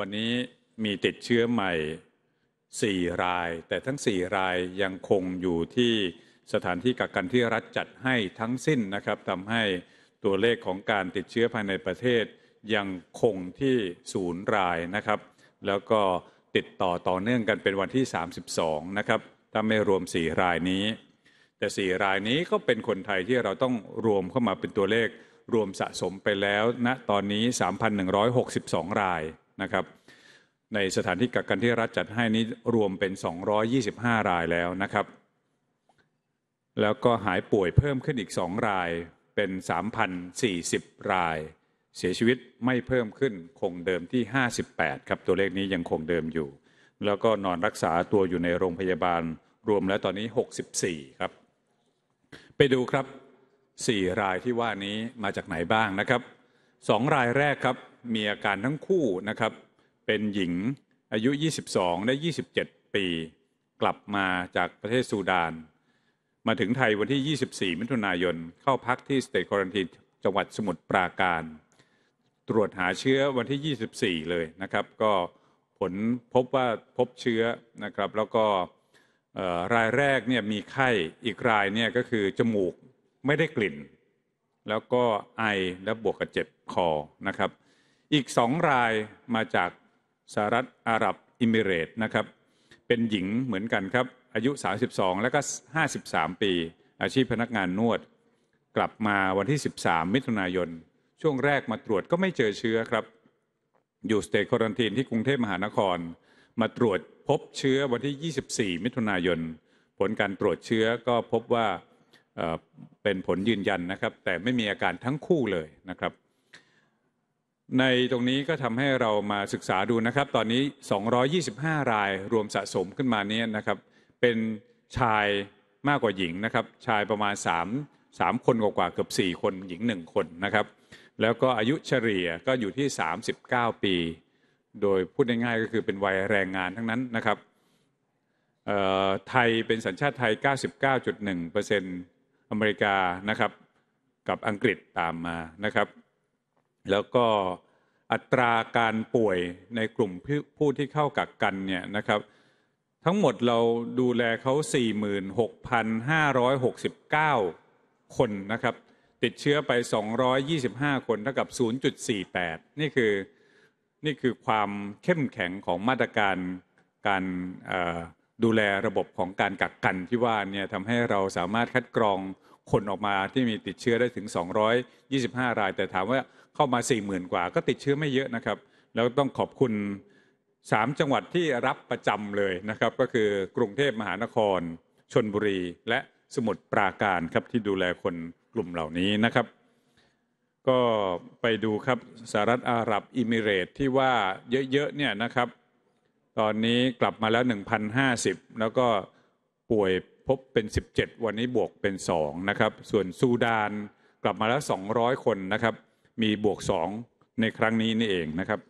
วันนี้มีติดเชื้อใหม่ 4 ราย แต่ทั้ง 4 รายยังคงอยู่ที่สถานที่กักกันที่รัฐจัดให้ทั้งสิ้นนะครับทำให้ตัวเลขของการติดเชื้อภายในประเทศยังคงที่ศูนย์รายนะครับ แล้วก็ติดต่อต่อเนื่องกันเป็นวันที่ 32นะครับถ้าไม่รวม 4 รายนี้ แต่ 4 รายนี้ก็เป็นคนไทยที่เราต้องรวมเข้ามาเป็นตัวเลขรวมสะสมไปแล้วณนะตอนนี้ 3,162 รายนะครับในสถานที่กักกันที่รัฐจัดให้นี้รวมเป็น 225 รายแล้วนะครับ แล้วก็หายป่วยเพิ่มขึ้นอีก 2 รายเป็น 3,040 ราย เสียชีวิตไม่เพิ่มขึ้นคงเดิมที่ 58 ครับตัวเลขนี้ยังคงเดิมอยู่ แล้วก็นอนรักษาตัวอยู่ในโรงพยาบาลรวมแล้วตอนนี้ 64 ครับ ไปดูครับ 4 รายที่ว่านี้มาจากไหนบ้างนะครับ 2 รายแรกครับมีอาการทั้งคู่นะครับ เป็นหญิงอายุ 22 และ 27 ปี กลับมาจากประเทศซูดาน มาถึงไทยวันที่ 24 มิถุนายน เข้าพักที่สเตทควอรันทีจังหวัดสมุทรปราการ ตรวจหาเชื้อวันที่ 24 เลยนะครับ ก็ผลพบว่าพบเชื้อ นะครับ แล้วก็รายแรกเนี่ยมีไข้ อีกรายเนี่ยก็คือ จมูกไม่ได้กลิ่น แล้วก็ไอและบวกกับเจ็บคอนะครับอีกสองรายมาจากสหรัฐอาหรับอิมิเรต นะครับ เป็นหญิงเหมือนกันครับอายุ 32 และก็ 53 ปี อาชีพพนักงานนวด กลับมาวันที่ 13 มิถุนายน ช่วงแรกมาตรวจก็ไม่เจอเชื้อครับ อยู่สเตจควอนตินที่กรุงเทพมหานคร มาตรวจพบเชื้อวันที่ 24 มิถุนายน ผลการตรวจเชื้อก็พบว่าเป็นผลยืนยันนะครับ แต่ไม่มีอาการทั้งคู่เลยนะครับในตรงนี้ก็ทำให้เรามาศึกษาดูนะครับ ตอนนี้ 225 รายรวมสะสมขึ้นมาเนี้นะครับ เป็นชายมากกว่าหญิงนะครับ ชายประมาณ 3 3 คนกว่าเกือบ 4 คนหญิง 1 คนนะครับ แล้วก็อายุเฉลี่ยก็อยู่ที่ 39 ปี โดยพูดง่ายๆก็คือเป็นวัยแรงงานทั้งนั้นนะครับ ไทยเป็นสัญชาติไทย99.1%อเมริกานะครับ กับอังกฤษตามมานะครับแล้วก็อัตราการป่วยในกลุ่มผู้ที่เข้ากักกันเนี่ยนะครับทั้งหมดเราดูแลเขา 46,569 คนนะครับติดเชื้อไป 225 คนเท่ากับ 0.48 นี่คือนี่คือความเข้มแข็งของมาตรการการดูแลระบบของการกักกันที่ว่าเนี่ยทำให้เราสามารถคัดกรองคนออกมาที่มีติดเชื้อได้ถึง 225 รายแต่ถามว่าเข้ามา4ี่หมื่นกว่าก็ติดเชื้อไม่เยอะนะครับ แล้วต้องขอบคุณ 3 จังหวัดที่รับประจำเลยนะครับ ก็คือกรุงเทพมหานคร ชนบุรีและสมุทรปราการครับที่ดูแลคนกลุ่มเหล่านี้นะครับ ก็ไปดูครับสหรัฐอาหรับอิมิเรต ที่ว่าเยอะ ๆ เนี่ยนะครับ ตอนนี้กลับมาแล้ว 1,050 แล้วก็ป่วยพบเป็น 17 วันนี้บวกเป็น 2 นะครับ ส่วนซูดานกลับมาแล้ว 200 คนนะครับมีบวกสองในครั้งนี้นี่เองนะครับ